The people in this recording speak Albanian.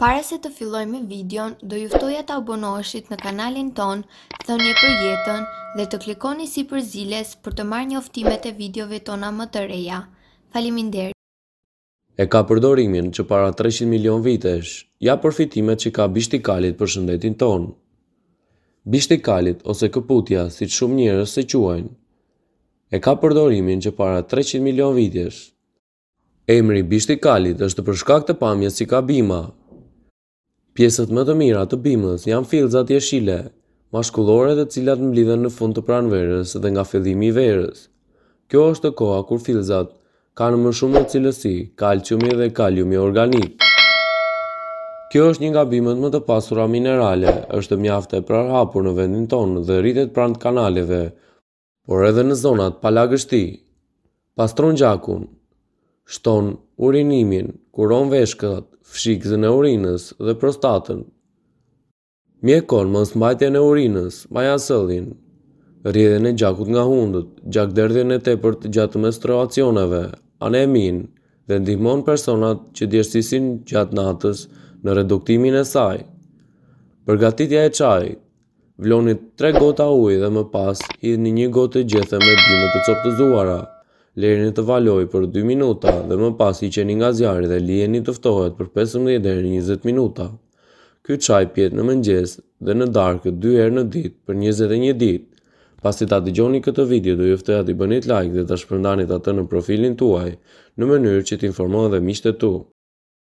Para se të filloj me videon, do juftoja të abonoheshit në kanalin ton, thënje për jetën dhe të klikoni si për ziles për të marrë një oftimet e videove tona më të reja. deri. E ka përdorimin që para 300 milion vitesh, ja përfitimet që ka bishtikalit për shëndetin ton. Bishtikalit ose këputja si të shumë njërës se quajnë. E ka përdorimin që para 300 milion vitesh, Emri bishtikalit është përshkak të pamjes si ka bima, Pjesët më të mira të bimës janë filzat jeshile, mashkullore dhe cilat mblidhen në fund të pranverës dhe nga fillimi i verës. Kjo është të koha kur filzat kanë më shumë në cilësi, kalqiumi dhe kaliumi organik. Kjo është një nga bimet më të pasura minerale, është mjafte e prarhapur në vendin tonë dhe rritet prant kanaleve, por edhe në zonat palagështi. Pastron gjakun, shton urinimin, kuron veshkat, fshikëzën e urinës dhe prostatën. Mjekon më mbajtjen e urinës, maja sëllin, rrjedhjen e gjakut nga hundët, gjak derdhjen e tepërt gjatë menstruacioneve, anemin dhe ndihmon personat që djeshtisin gjatë natës në reduktimin e saj. Përgatitja e çajit vlonit 3 gota ujë dhe më pas hidhni një gotë gjethe me bimë të coptëzuara lereni të valoj për 2 minuta dhe më pas i qeni nga zjarë dhe lijeni tëftohet për 15 20 minuta. Ky qaj pjetë në mëngjes dhe në darkë 2 herë në ditë për 21 ditë. Pas të ta të gjoni këtë video, do juftë të bënit like dhe të shpërndanit atë në profilin tuaj, në mënyrë që t'informohet dhe mishte tu.